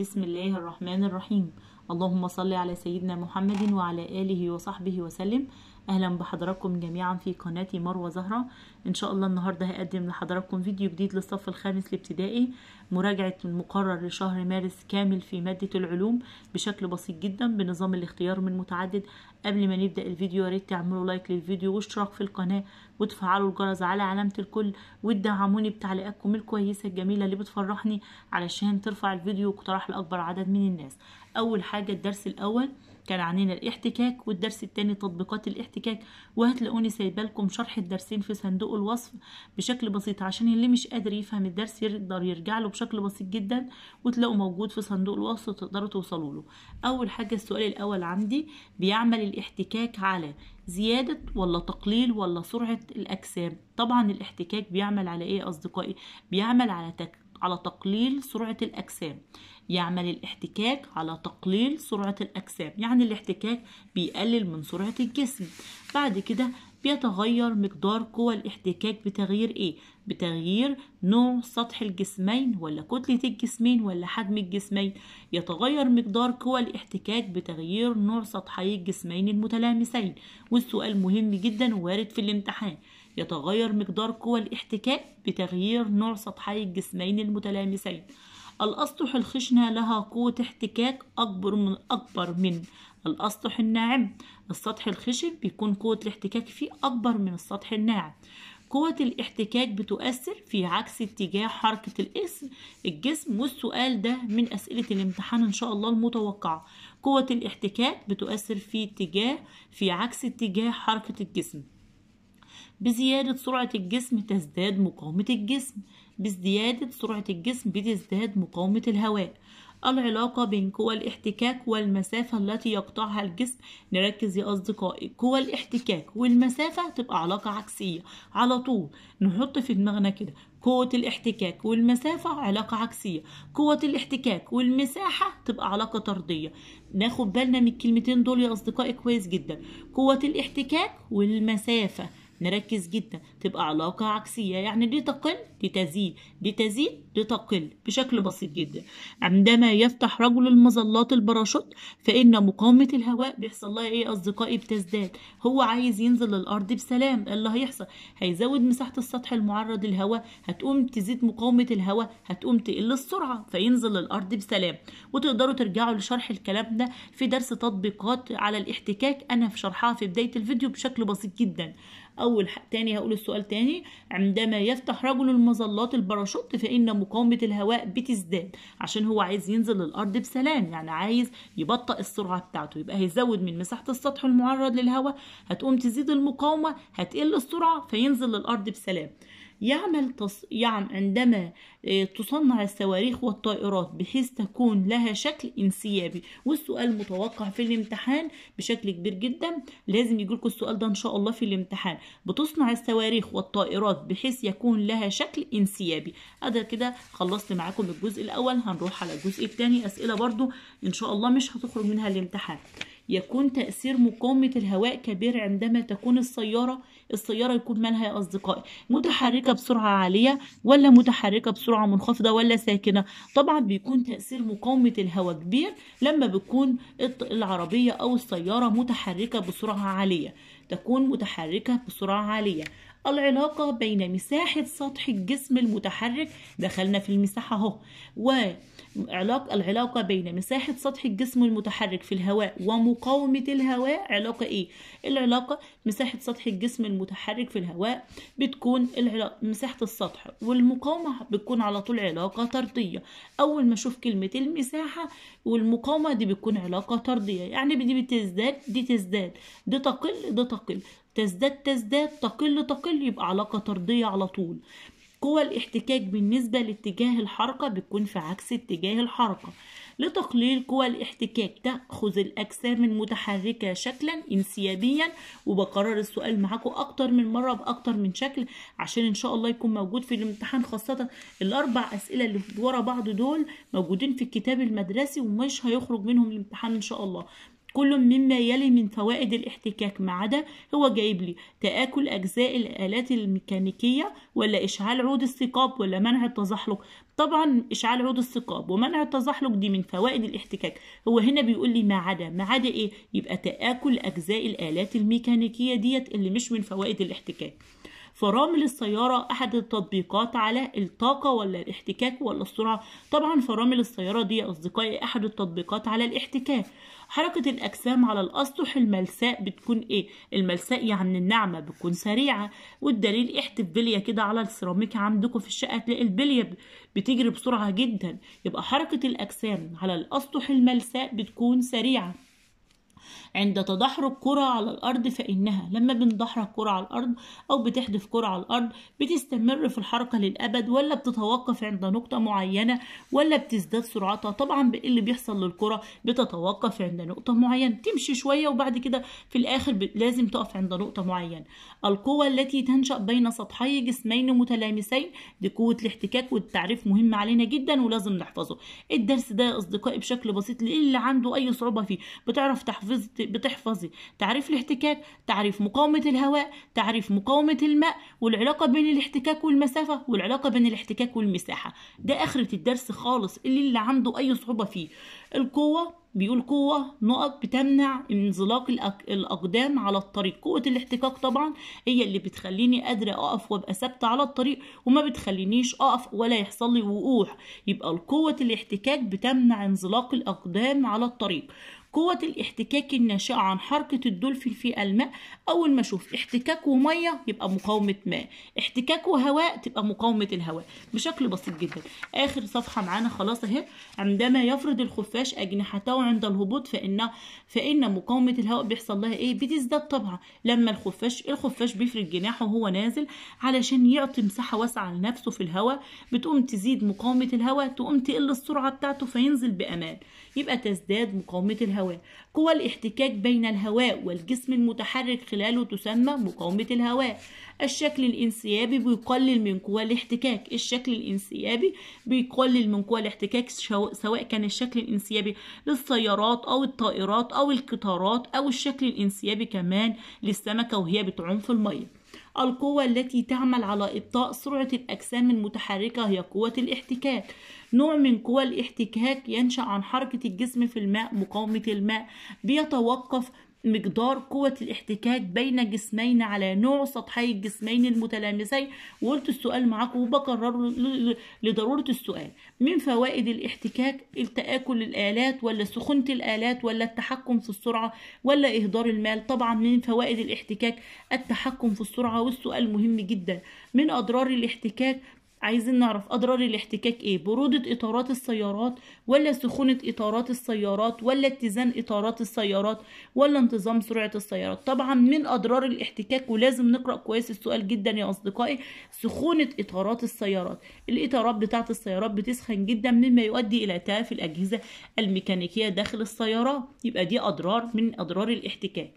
بسم الله الرحمن الرحيم اللهم صل على سيدنا محمد وعلى آله وصحبه وسلم اهلا بحضراتكم جميعا في قناتي مروه زهره ان شاء الله النهارده هقدم لحضراتكم فيديو جديد للصف الخامس الابتدائي مراجعه المقرر لشهر مارس كامل في ماده العلوم بشكل بسيط جدا بنظام الاختيار من متعدد قبل ما نبدا الفيديو يا ريت تعملوا لايك للفيديو واشتراك في القناه وتفعلوا الجرس على علامه الكل وتدعموني بتعليقاتكم الكويسه الجميله اللي بتفرحني علشان ترفع الفيديو واقتراح لاكبر عدد من الناس اول حاجه الدرس الاول كان عنينا الاحتكاك والدرس التاني تطبيقات الاحتكاك وهتلاقوني سايبالكم شرح الدرسين في صندوق الوصف بشكل بسيط عشان اللي مش قادر يفهم الدرس يقدر يرجع له بشكل بسيط جدا وتلاقوه موجود في صندوق الوصف وتقدروا توصلوا له اول حاجه السؤال الاول عندي بيعمل الاحتكاك على زيادة ولا تقليل ولا سرعة الأجسام طبعا الاحتكاك بيعمل على إيه أصدقائي بيعمل على تك على تقليل سرعة الأجسام يعمل الاحتكاك على تقليل سرعة الأجسام يعني الاحتكاك بيقلل من سرعة الجسم بعد كده بيتغير مقدار قوى الاحتكاك بتغيير ايه بتغيير نوع سطح الجسمين ولا كتلة الجسمين ولا حجم الجسمين يتغير مقدار قوى الاحتكاك بتغيير نوع سطحي الجسمين المتلامسين والسؤال مهم جدا ووارد في الامتحان يتغير مقدار قوى الاحتكاك بتغيير نوع سطحي الجسمين المتلامسين الأسطح الخشنة لها قوة احتكاك أكبر من أكبر من الأسطح الناعم السطح الخشن بيكون قوة الاحتكاك فيه أكبر من السطح الناعم قوة الاحتكاك بتؤثر في عكس اتجاه حركة الاسم الجسم والسؤال ده من أسئلة الامتحان إن شاء الله المتوقعة قوة الاحتكاك بتؤثر في اتجاه في عكس اتجاه حركة الجسم بزيادة سرعة الجسم تزداد مقاومة الجسم بزيادة سرعة الجسم بتزداد مقاومة الهواء العلاقة بين قوى الاحتكاك والمسافة التي يقطعها الجسم نركز يا أصدقائي قوى الاحتكاك والمسافة تبقى علاقة عكسية على طول نحط في دماغنا كده قوة الاحتكاك والمسافة علاقة عكسية قوة الاحتكاك والمساحة تبقى علاقة طردية ناخد بالنا من الكلمتين دول يا أصدقائي كويس جدا قوة الاحتكاك والمسافة نركز جدا تبقى علاقة عكسية يعني دي تقل دي تزيد دي تزيد دي تقل بشكل بسيط جدا عندما يفتح رجل المظلات الباراشوت فإن مقاومة الهواء بيحصل لها إيه أصدقائي بتزداد هو عايز ينزل الأرض بسلام إيه اللي هيحصل هيزود مساحة السطح المعرض للهواء هتقوم تزيد مقاومة الهواء هتقوم تقل السرعة فينزل الأرض بسلام وتقدروا ترجعوا لشرح الكلام ده في درس تطبيقات على الاحتكاك أنا في شرحها في بداية الفيديو بشكل بسيط جدا اول تاني هقول السؤال تاني عندما يفتح رجل المظلات الباراشوت فان مقاومه الهواء بتزداد عشان هو عايز ينزل للارض بسلام يعني عايز يبطئ السرعه بتاعته يبقى هيزود من مساحه السطح المعرض للهواء هتقوم تزيد المقاومه هتقل السرعه فينزل للارض بسلام يعمل تص... يعم عندما آه، تصنع الصواريخ والطائرات بحيث تكون لها شكل انسيابي والسؤال متوقع في الامتحان بشكل كبير جدا لازم يجيلكوا السؤال ده ان شاء الله في الامتحان بتصنع الصواريخ والطائرات بحيث يكون لها شكل انسيابي هذا كده خلصت معاكم الجزء الاول هنروح على الجزء الثاني اسئله برضو ان شاء الله مش هتخرج منها الامتحان يكون تأثير مقاومة الهواء كبير عندما تكون السيارة السيارة يكون مالها يا أصدقائي متحركة بسرعة عالية ولا متحركة بسرعة منخفضة ولا ساكنة طبعا بيكون تأثير مقاومة الهواء كبير لما بتكون العربية أو السيارة متحركة بسرعة عالية تكون متحركة بسرعة عالية العلاقة بين مساحة سطح الجسم المتحرك دخلنا في المساحة اهو وعلاقة العلاقة بين مساحة سطح الجسم المتحرك في الهواء ومقاومة الهواء علاقة ايه؟ العلاقة مساحة سطح الجسم المتحرك في الهواء بتكون العلاقة مساحة السطح والمقاومة بتكون على طول علاقة طردية أول ما أشوف كلمة المساحة والمقاومة دي بتكون علاقة طردية يعني دي بتزداد دي تزداد دي تقل دي تقل تزداد تزداد تقل تقل يبقى علاقة طردية على طول قوى الاحتكاك بالنسبة لاتجاه الحركة بتكون في عكس اتجاه الحركة لتقليل قوى الاحتكاك تأخذ الأجسام المتحركة شكلا انسيابيا وبقرر السؤال معاكم أكتر من مرة بأكتر من شكل عشان إن شاء الله يكون موجود في الامتحان خاصة الأربع أسئلة اللي ورا بعض دول موجودين في الكتاب المدرسي ومش هيخرج منهم الامتحان إن شاء الله كل مما يلي من فوائد الاحتكاك ما عدا هو جايب لي تآكل أجزاء الآلات الميكانيكية ولا إشعال عود الثقاب ولا منع التزحلق طبعا إشعال عود الثقاب ومنع التزحلق دي من فوائد الاحتكاك هو هنا بيقول لي ما عدا ما عدا إيه يبقى تآكل أجزاء الآلات الميكانيكية ديت اللي مش من فوائد الاحتكاك فرامل السيارة أحد التطبيقات على الطاقة ولا الاحتكاك ولا السرعة طبعا فرامل السيارة دي يا أصدقائي أحد التطبيقات على الاحتكاك حركة الأجسام على الأسطح الملساء بتكون إيه؟ الملساء يعني الناعمة بتكون سريعة والدليل احتف بلية كده على السيراميك عندكم في الشقة تلاقي البلية بتجري بسرعة جدا يبقى حركة الأجسام على الأسطح الملساء بتكون سريعة عند تدحرج كرة على الأرض فإنها لما بندحرج كرة على الأرض أو بتحدف كرة على الأرض بتستمر في الحركة للأبد ولا بتتوقف عند نقطة معينة ولا بتزداد سرعتها طبعا اللي بيحصل للكرة بتتوقف عند نقطة معينة تمشي شوية وبعد كده في الآخر لازم تقف عند نقطة معينة القوة التي تنشأ بين سطحي جسمين متلامسين دي قوة الاحتكاك والتعريف مهم علينا جدا ولازم نحفظه الدرس ده يا أصدقائي بشكل بسيط للي عنده أي صعوبة فيه بتعرف تحفظ بتحفظي تعريف الاحتكاك تعريف مقاومة الهواء تعريف مقاومة الماء والعلاقة بين الاحتكاك والمسافة والعلاقة بين الاحتكاك والمساحة ده آخرة الدرس خالص اللي اللي عنده أي صعوبة فيه القوة بيقول قوة نقط بتمنع انزلاق الأقدام على الطريق قوة الاحتكاك طبعا هي اللي بتخليني قادرة أقف وأبقى ثابتة على الطريق وما بتخلينيش أقف ولا يحصل لي وقوح يبقى قوة الاحتكاك بتمنع انزلاق الأقدام على الطريق قوة الاحتكاك الناشئة عن حركة الدولفين في الماء أول ما أشوف احتكاكه مية يبقى مقاومة ماء احتكاكه هواء تبقى مقاومة الهواء بشكل بسيط جدا آخر صفحة معانا خلاص أهي عندما يفرد الخفاش أجنحته عند الهبوط فإن فإن مقاومة الهواء بيحصل لها إيه بتزداد طبعا لما الخفاش الخفاش بيفرد جناحه وهو نازل علشان يعطي مساحة واسعة لنفسه في الهواء بتقوم تزيد مقاومة الهواء تقوم تقل السرعة بتاعته فينزل بأمان يبقى تزداد مقاومة الهواء الهواء قوى الاحتكاك بين الهواء والجسم المتحرك خلاله تسمى مقاومة الهواء الشكل الانسيابي بيقلل من قوى الاحتكاك الشكل الانسيابي بيقلل من قوى الاحتكاك سواء كان الشكل الانسيابي للسيارات أو الطائرات أو القطارات أو الشكل الانسيابي كمان للسمكة وهي بتعوم في المية القوة التي تعمل على إبطاء سرعة الأجسام المتحركة هي قوة الاحتكاك نوع من قوى الاحتكاك ينشأ عن حركة الجسم في الماء مقاومة الماء بيتوقف مقدار قوة الاحتكاك بين جسمين على نوع سطحي الجسمين المتلامسين وقلت السؤال معاكم وبكرر لضرورة السؤال من فوائد الاحتكاك التآكل الآلات ولا سخونة الآلات ولا التحكم في السرعة ولا إهدار المال طبعا من فوائد الاحتكاك التحكم في السرعة والسؤال مهم جدا من أضرار الاحتكاك عايزين نعرف اضرار الاحتكاك ايه برودة اطارات السيارات ولا سخونة اطارات السيارات ولا اتزان اطارات السيارات ولا انتظام سرعة السيارات طبعا من اضرار الاحتكاك ولازم نقرأ كويس السؤال جدا يا اصدقائي سخونة اطارات السيارات الاطارات بتاعة السيارات بتسخن جدا مما يؤدي الى تلف الاجهزة الميكانيكية داخل السيارات يبقى دي اضرار من اضرار الاحتكاك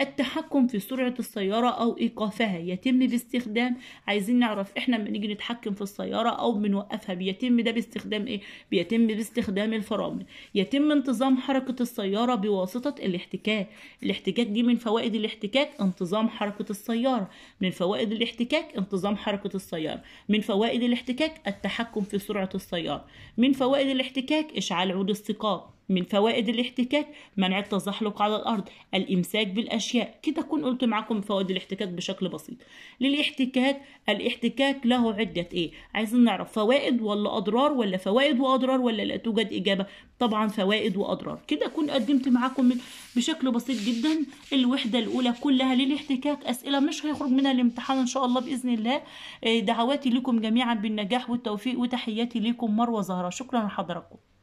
التحكم في سرعة السيارة أو إيقافها يتم باستخدام عايزين نعرف إحنا لما نيجي نتحكم في السيارة أو بنوقفها بيتم ده باستخدام إيه؟ بيتم باستخدام الفرامل يتم انتظام حركة السيارة بواسطة الاحتكاك الاحتكاك دي من فوائد الاحتكاك انتظام حركة السيارة من فوائد الاحتكاك انتظام حركة السيارة من فوائد الاحتكاك التحكم في سرعة السيارة من فوائد الاحتكاك إشعال عود الثقاب من فوائد الاحتكاك منع التزحلق على الأرض الإمساك بالأشياء كده أكون قلت معاكم فوائد الاحتكاك بشكل بسيط للاحتكاك الاحتكاك له عدة إيه عايزين نعرف فوائد ولا أضرار ولا فوائد وأضرار ولا لا توجد إجابة طبعا فوائد وأضرار كده أكون قدمت معاكم بشكل بسيط جدا الوحدة الأولى كلها للاحتكاك أسئلة مش هيخرج منها الامتحان إن شاء الله بإذن الله إيه، دعواتي لكم جميعا بالنجاح والتوفيق وتحياتي لكم مروة زهرة شكرا لحضراتكم